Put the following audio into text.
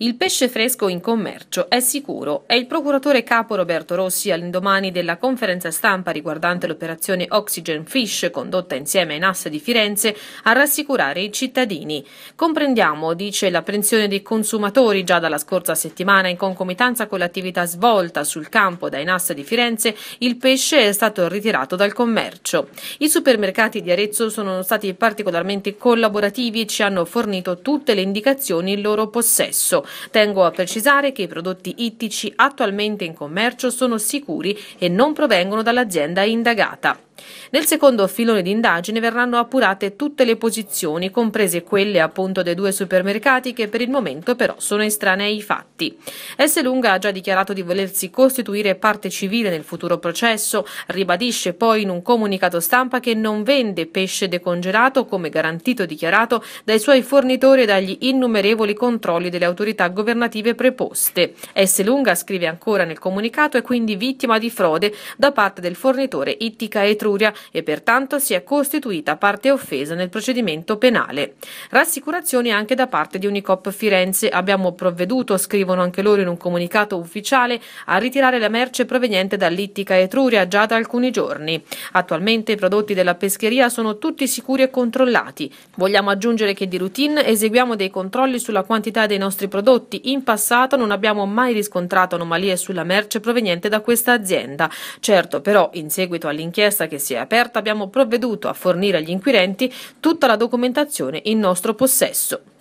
Il pesce fresco in commercio è sicuro. È il procuratore capo Roberto Rossi all'indomani della conferenza stampa riguardante l'operazione Oxygen Fish condotta insieme ai NAS di Firenze a rassicurare i cittadini. Comprendiamo, dice, l'apprensione dei consumatori già dalla scorsa settimana in concomitanza con l'attività svolta sul campo dai NAS di Firenze, il pesce è stato ritirato dal commercio. I supermercati di Arezzo sono stati particolarmente collaborativi e ci hanno fornito tutte le indicazioni in loro possesso. Tengo a precisare che i prodotti ittici attualmente in commercio sono sicuri e non provengono dall'azienda indagata. Nel secondo filone di indagine verranno appurate tutte le posizioni, comprese quelle appunto dei due supermercati che per il momento però sono estranei ai fatti. S. Lunga ha già dichiarato di volersi costituire parte civile nel futuro processo, ribadisce poi in un comunicato stampa che non vende pesce decongelato come garantito dichiarato dai suoi fornitori e dagli innumerevoli controlli delle autorità governative preposte. S. Lunga scrive ancora nel comunicato è quindi vittima di frode da parte del fornitore Ittica Etro Etruria e pertanto si è costituita parte offesa nel procedimento penale. Rassicurazioni anche da parte di Unicop Firenze. Abbiamo provveduto, scrivono anche loro in un comunicato ufficiale, a ritirare la merce proveniente dall'Ittica Etruria già da alcuni giorni. Attualmente i prodotti della pescheria sono tutti sicuri e controllati. Vogliamo aggiungere che di routine eseguiamo dei controlli sulla quantità dei nostri prodotti. In passato non abbiamo mai riscontrato anomalie sulla merce proveniente da questa azienda. Certo, però, in seguito all'inchiesta che che si è aperta abbiamo provveduto a fornire agli inquirenti tutta la documentazione in nostro possesso.